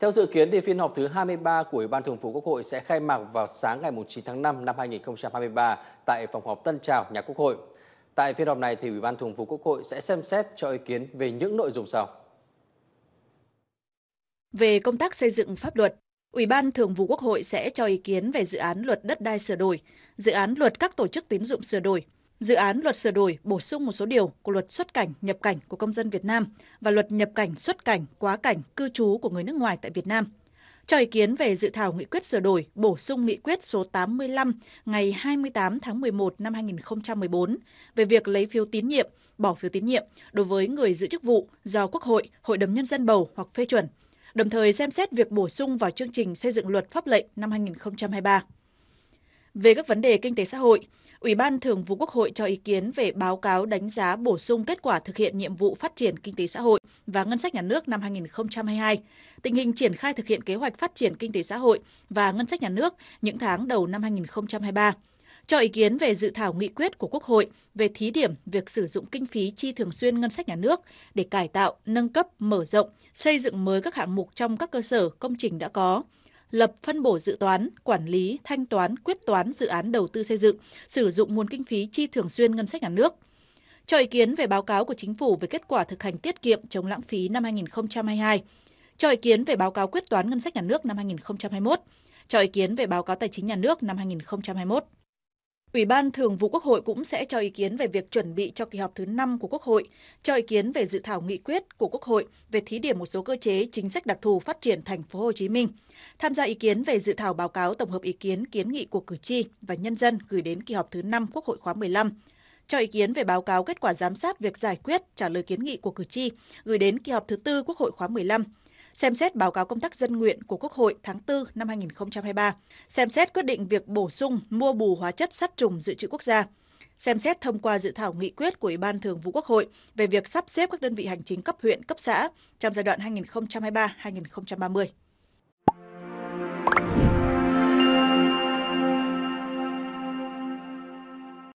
Theo dự kiến thì phiên họp thứ 23 của Ủy ban Thường vụ Quốc hội sẽ khai mạc vào sáng ngày 9 tháng 5 năm 2023 tại phòng họp Tân Trào, nhà Quốc hội. Tại phiên họp này thì Ủy ban Thường vụ Quốc hội sẽ xem xét cho ý kiến về những nội dung sau. Về công tác xây dựng pháp luật, Ủy ban Thường vụ Quốc hội sẽ cho ý kiến về dự án luật đất đai sửa đổi, dự án luật các tổ chức tín dụng sửa đổi, dự án luật sửa đổi bổ sung một số điều của luật xuất cảnh, nhập cảnh của công dân Việt Nam và luật nhập cảnh, xuất cảnh, quá cảnh, cư trú của người nước ngoài tại Việt Nam. Cho ý kiến về dự thảo nghị quyết sửa đổi bổ sung nghị quyết số 85 ngày 28 tháng 11 năm 2014 về việc lấy phiếu tín nhiệm, bỏ phiếu tín nhiệm đối với người giữ chức vụ do Quốc hội, Hội đồng Nhân dân bầu hoặc phê chuẩn, đồng thời xem xét việc bổ sung vào chương trình xây dựng luật pháp lệnh năm 2023 về các vấn đề kinh tế xã hội, Ủy ban Thường vụ Quốc hội cho ý kiến về báo cáo đánh giá bổ sung kết quả thực hiện nhiệm vụ phát triển kinh tế xã hội và ngân sách nhà nước năm 2022, tình hình triển khai thực hiện kế hoạch phát triển kinh tế xã hội và ngân sách nhà nước những tháng đầu năm 2023 cho ý kiến về dự thảo nghị quyết của Quốc hội về thí điểm việc sử dụng kinh phí chi thường xuyên ngân sách nhà nước để cải tạo, nâng cấp, mở rộng, xây dựng mới các hạng mục trong các cơ sở công trình đã có, lập phân bổ dự toán, quản lý, thanh toán, quyết toán dự án đầu tư xây dựng, sử dụng nguồn kinh phí chi thường xuyên ngân sách nhà nước cho ý kiến về báo cáo của chính phủ về kết quả thực hành tiết kiệm chống lãng phí năm 2022, cho ý kiến về báo cáo quyết toán ngân sách nhà nước năm 2021, cho ý kiến về báo cáo tài chính nhà nước năm 2021. Ủy ban Thường vụ Quốc hội cũng sẽ cho ý kiến về việc chuẩn bị cho kỳ họp thứ 5 của Quốc hội, cho ý kiến về dự thảo nghị quyết của Quốc hội về thí điểm một số cơ chế chính sách đặc thù phát triển thành phố Hồ Chí Minh, tham gia ý kiến về dự thảo báo cáo tổng hợp ý kiến kiến nghị của cử tri và nhân dân gửi đến kỳ họp thứ 5 Quốc hội khóa 15, cho ý kiến về báo cáo kết quả giám sát việc giải quyết trả lời kiến nghị của cử tri gửi đến kỳ họp thứ tư Quốc hội khóa 15 xem xét báo cáo công tác dân nguyện của Quốc hội tháng 4 năm 2023, xem xét quyết định việc bổ sung mua bù hóa chất sát trùng dự trữ quốc gia, xem xét thông qua dự thảo nghị quyết của Ủy ban Thường vụ Quốc hội về việc sắp xếp các đơn vị hành chính cấp huyện, cấp xã trong giai đoạn 2023-2030.